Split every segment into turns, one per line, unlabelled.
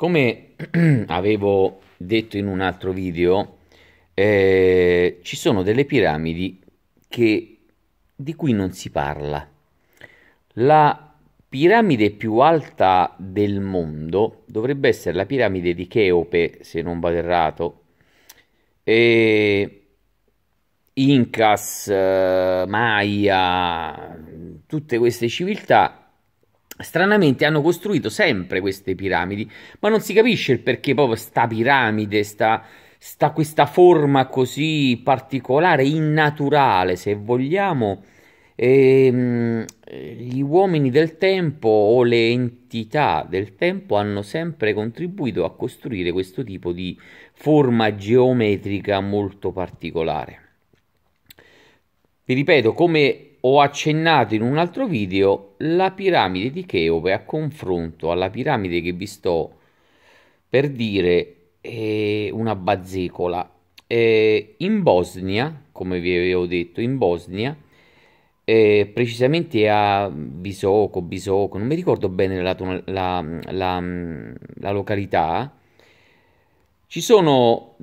Come avevo detto in un altro video, eh, ci sono delle piramidi che, di cui non si parla. La piramide più alta del mondo dovrebbe essere la piramide di Cheope, se non vado errato, e Incas, eh, Maya, tutte queste civiltà Stranamente hanno costruito sempre queste piramidi, ma non si capisce il perché proprio sta piramide, sta, sta questa forma così particolare, innaturale, se vogliamo. E, ehm, gli uomini del tempo o le entità del tempo hanno sempre contribuito a costruire questo tipo di forma geometrica molto particolare. Vi ripeto, come ho accennato in un altro video, la piramide di Cheope a confronto alla piramide che vi sto per dire è eh, una bazzecola. Eh, in Bosnia, come vi avevo detto, in Bosnia, eh, precisamente a Bisoco, Bisoco, non mi ricordo bene la, la, la, la località, ci sono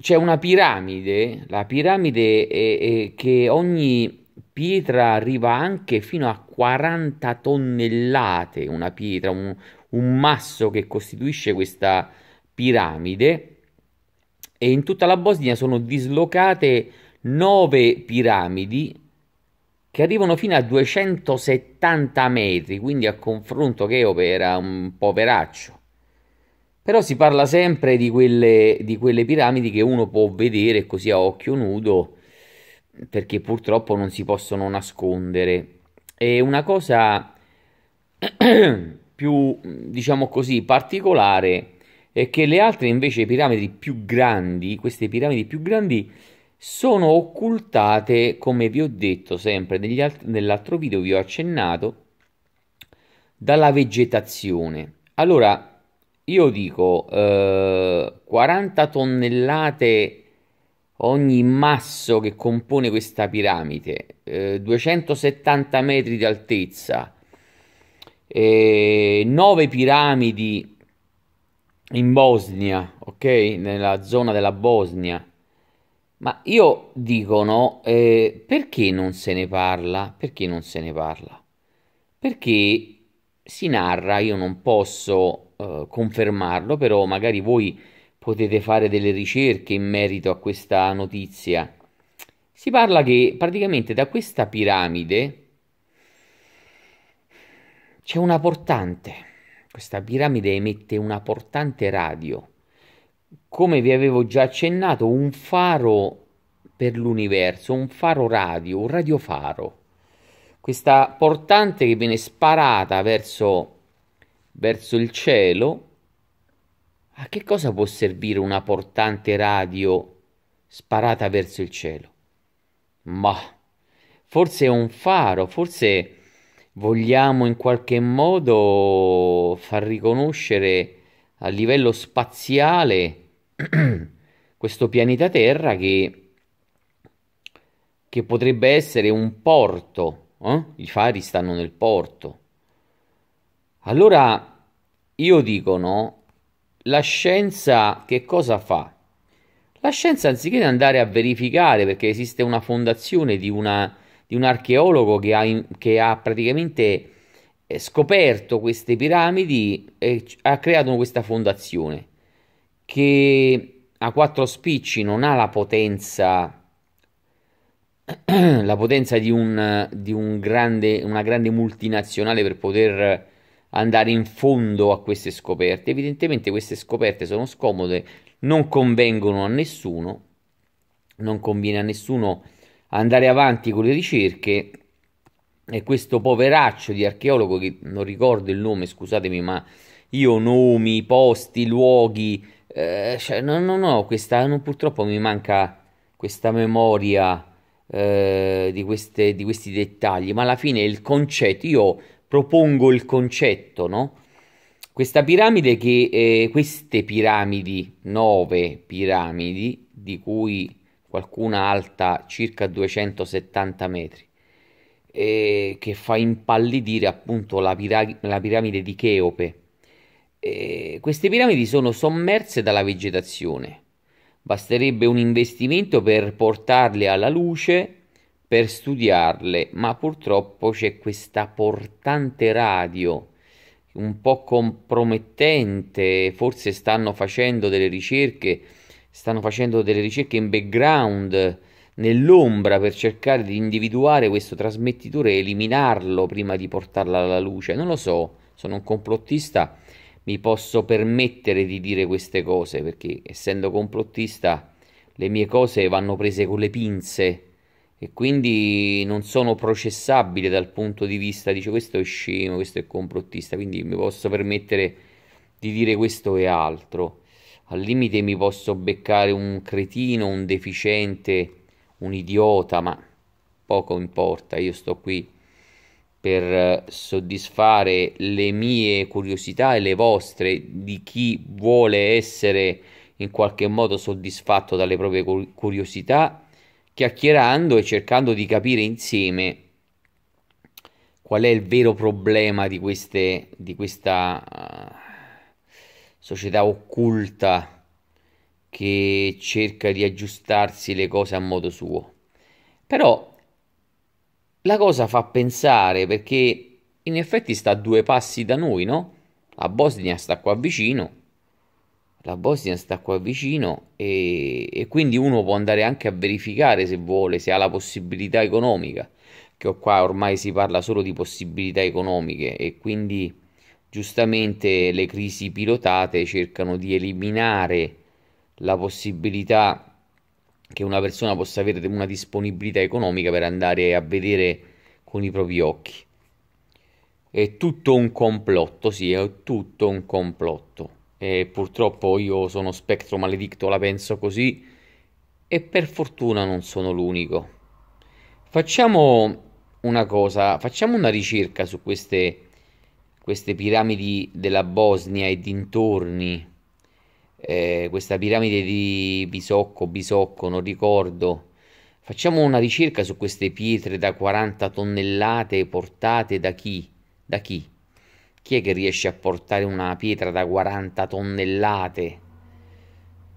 c'è una piramide, la piramide è, è che ogni pietra arriva anche fino a 40 tonnellate, una pietra, un, un masso che costituisce questa piramide e in tutta la Bosnia sono dislocate 9 piramidi che arrivano fino a 270 metri, quindi a confronto che opera un poveraccio. Però si parla sempre di quelle, di quelle piramidi che uno può vedere così a occhio nudo perché purtroppo non si possono nascondere. E una cosa più, diciamo così, particolare è che le altre invece piramidi più grandi, queste piramidi più grandi, sono occultate, come vi ho detto sempre nell'altro video, vi ho accennato, dalla vegetazione. Allora, io dico eh, 40 tonnellate ogni masso che compone questa piramide, eh, 270 metri di altezza, eh, 9 piramidi in Bosnia, ok? Nella zona della Bosnia. Ma io dicono, eh, perché non se ne parla? Perché non se ne parla? Perché si narra, io non posso eh, confermarlo, però magari voi potete fare delle ricerche in merito a questa notizia. Si parla che praticamente da questa piramide c'è una portante. Questa piramide emette una portante radio. Come vi avevo già accennato, un faro per l'universo, un faro radio, un radiofaro. Questa portante che viene sparata verso, verso il cielo a che cosa può servire una portante radio sparata verso il cielo? Ma forse è un faro, forse vogliamo in qualche modo far riconoscere a livello spaziale questo pianeta Terra che, che potrebbe essere un porto. Eh? I fari stanno nel porto. Allora io dico no, la scienza che cosa fa? La scienza anziché andare a verificare, perché esiste una fondazione di, una, di un archeologo che ha, in, che ha praticamente eh, scoperto queste piramidi e ha creato questa fondazione che a quattro spicci non ha la potenza la potenza di, un, di un grande, una grande multinazionale per poter andare in fondo a queste scoperte. Evidentemente queste scoperte sono scomode, non convengono a nessuno, non conviene a nessuno andare avanti con le ricerche e questo poveraccio di archeologo che non ricordo il nome, scusatemi, ma io nomi, posti, luoghi, eh, cioè, no, no, no, questa, no, purtroppo mi manca questa memoria eh, di, queste, di questi dettagli, ma alla fine il concetto, io propongo il concetto, no? Questa piramide che, eh, queste piramidi, nove piramidi, di cui qualcuna alta circa 270 metri, eh, che fa impallidire appunto la, pira- la piramide di Cheope. Eh, queste piramidi sono sommerse dalla vegetazione. Basterebbe un investimento per portarle alla luce per studiarle, ma purtroppo c'è questa portante radio un po' compromettente, forse stanno facendo delle ricerche, stanno facendo delle ricerche in background, nell'ombra per cercare di individuare questo trasmettitore e eliminarlo prima di portarla alla luce. Non lo so, sono un complottista, mi posso permettere di dire queste cose perché essendo complottista le mie cose vanno prese con le pinze e quindi non sono processabile dal punto di vista, dice questo è scemo, questo è complottista, quindi mi posso permettere di dire questo e altro. Al limite mi posso beccare un cretino, un deficiente, un idiota, ma poco importa, io sto qui per soddisfare le mie curiosità e le vostre di chi vuole essere in qualche modo soddisfatto dalle proprie curiosità chiacchierando e cercando di capire insieme qual è il vero problema di, queste, di questa uh, società occulta che cerca di aggiustarsi le cose a modo suo. Però la cosa fa pensare perché in effetti sta a due passi da noi, no? La Bosnia sta qua vicino la Bosnia sta qua vicino e, e, quindi uno può andare anche a verificare se vuole, se ha la possibilità economica, che qua ormai si parla solo di possibilità economiche e quindi giustamente le crisi pilotate cercano di eliminare la possibilità che una persona possa avere una disponibilità economica per andare a vedere con i propri occhi. È tutto un complotto, sì, è tutto un complotto e purtroppo io sono spettro maledicto, la penso così e per fortuna non sono l'unico. Facciamo una cosa, facciamo una ricerca su queste, queste piramidi della Bosnia e dintorni, eh, questa piramide di Bisocco, Bisocco, non ricordo. Facciamo una ricerca su queste pietre da 40 tonnellate portate da chi? Da chi? Chi è che riesce a portare una pietra da 40 tonnellate?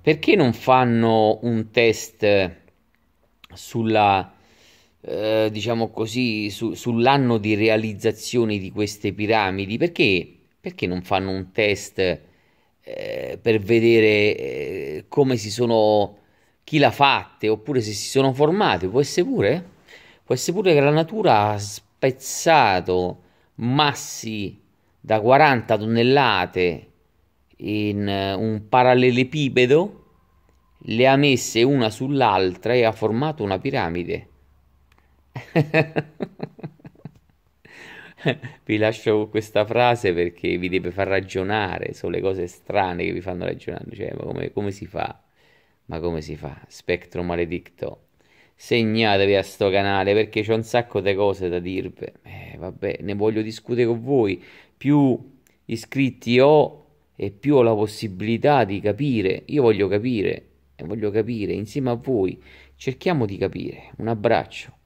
Perché non fanno un test sulla, eh, diciamo così, su, sull'anno di realizzazione di queste piramidi? Perché, perché non fanno un test eh, per vedere eh, come si sono chi l'ha fatte oppure se si sono formate, può essere pure? Può essere pure che la natura ha spezzato massi da 40 tonnellate in eh, un parallelepipedo, le ha messe una sull'altra e ha formato una piramide. vi lascio con questa frase perché vi deve far ragionare, sono le cose strane che vi fanno ragionare, cioè, ma come, come si fa? Ma come si fa? Spectro maledicto segnatevi a sto canale perché c'è un sacco di cose da dirvi. Eh, vabbè, ne voglio discutere con voi. Più iscritti ho e più ho la possibilità di capire. Io voglio capire e voglio capire insieme a voi. Cerchiamo di capire. Un abbraccio.